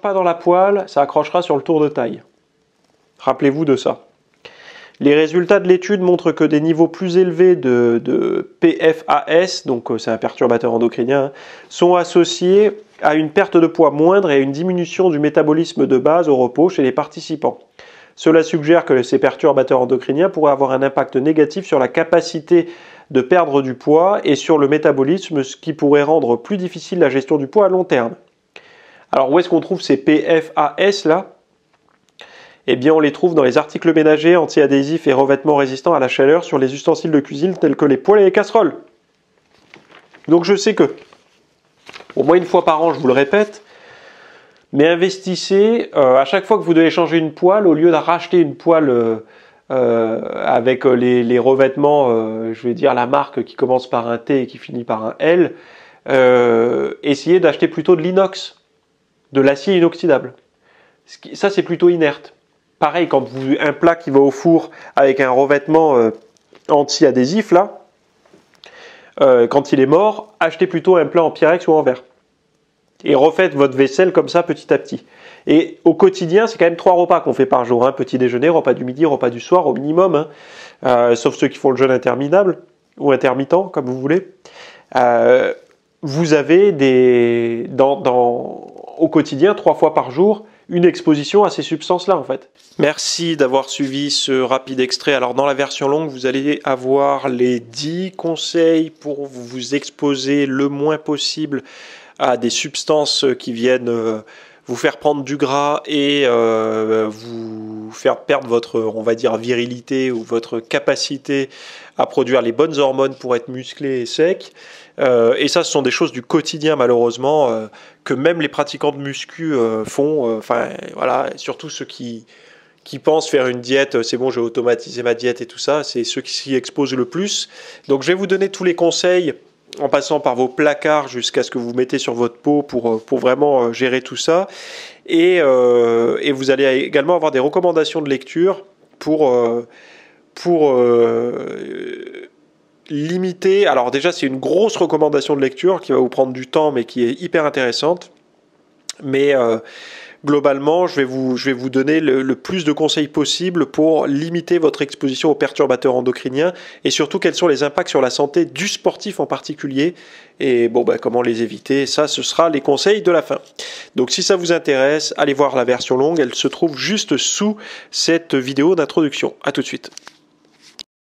pas dans la poêle, ça accrochera sur le tour de taille. Rappelez-vous de ça. Les résultats de l'étude montrent que des niveaux plus élevés de, PFAS, donc euh, c'est un perturbateur endocrinien, hein, sont associés à une perte de poids moindre et à une diminution du métabolisme de base au repos chez les participants. Cela suggère que ces perturbateurs endocriniens pourraient avoir un impact négatif sur la capacité de perdre du poids et sur le métabolisme, ce qui pourrait rendre plus difficile la gestion du poids à long terme. Alors où est-ce qu'on trouve ces PFAS là eh bien, on les trouve dans les articles ménagers, anti-adhésifs et revêtements résistants à la chaleur sur les ustensiles de cuisine tels que les poêles et les casseroles. Donc je sais que, au moins une fois par an, je vous le répète, mais investissez euh, à chaque fois que vous devez changer une poêle, au lieu de racheter une poêle euh, euh, avec les, les revêtements, je vais dire la marque qui commence par un T et qui finit par un L, essayez d'acheter plutôt de l'inox de l'acier inoxydable. Ça, c'est plutôt inerte. Pareil, quand vous un plat qui va au four avec un revêtement euh, anti-adhésif, là, euh, quand il est mort, achetez plutôt un plat en pyrex ou en verre. Et refaites votre vaisselle comme ça petit à petit. Et au quotidien, c'est quand même trois repas qu'on fait par jour. un hein. petit déjeuner, repas du midi, repas du soir au minimum. Hein. Euh, sauf ceux qui font le jeûne interminable ou intermittent, comme vous voulez. vous avez des au quotidien, trois fois par jour, une exposition à ces substances-là, en fait. Merci d'avoir suivi ce rapide extrait. Alors, dans la version longue, vous allez avoir les 10 conseils pour vous exposer le moins possible à des substances qui viennent euh, vous faire prendre du gras et euh, vous faire perdre votre, on va dire, virilité ou votre capacité à produire les bonnes hormones pour être musclé et sec. Euh, et ça, ce sont des choses du quotidien, malheureusement, euh, que même les pratiquants de muscu euh, font. Enfin, voilà, surtout ceux qui, qui pensent faire une diète, c'est bon, j'ai automatisé ma diète et tout ça, c'est ceux qui s'y exposent le plus. Donc, je vais vous donner tous les conseils en passant par vos placards jusqu'à ce que vous mettez sur votre peau pour, euh, pour vraiment euh, gérer tout ça. Euh, et, vous allez également avoir des recommandations de lecture pour, pour limiter. Alors déjà, c'est une grosse recommandation de lecture qui va vous prendre du temps, mais qui est hyper intéressante. Mais globalement, je vais vous, je vais vous donner le, plus de conseils possibles pour limiter votre exposition aux perturbateurs endocriniens et surtout quels sont les impacts sur la santé du sportif en particulier et bon, bah, comment les éviter. Ça, ce sera les conseils de la fin. Donc si ça vous intéresse, allez voir la version longue, elle se trouve juste sous cette vidéo d'introduction. A tout de suite.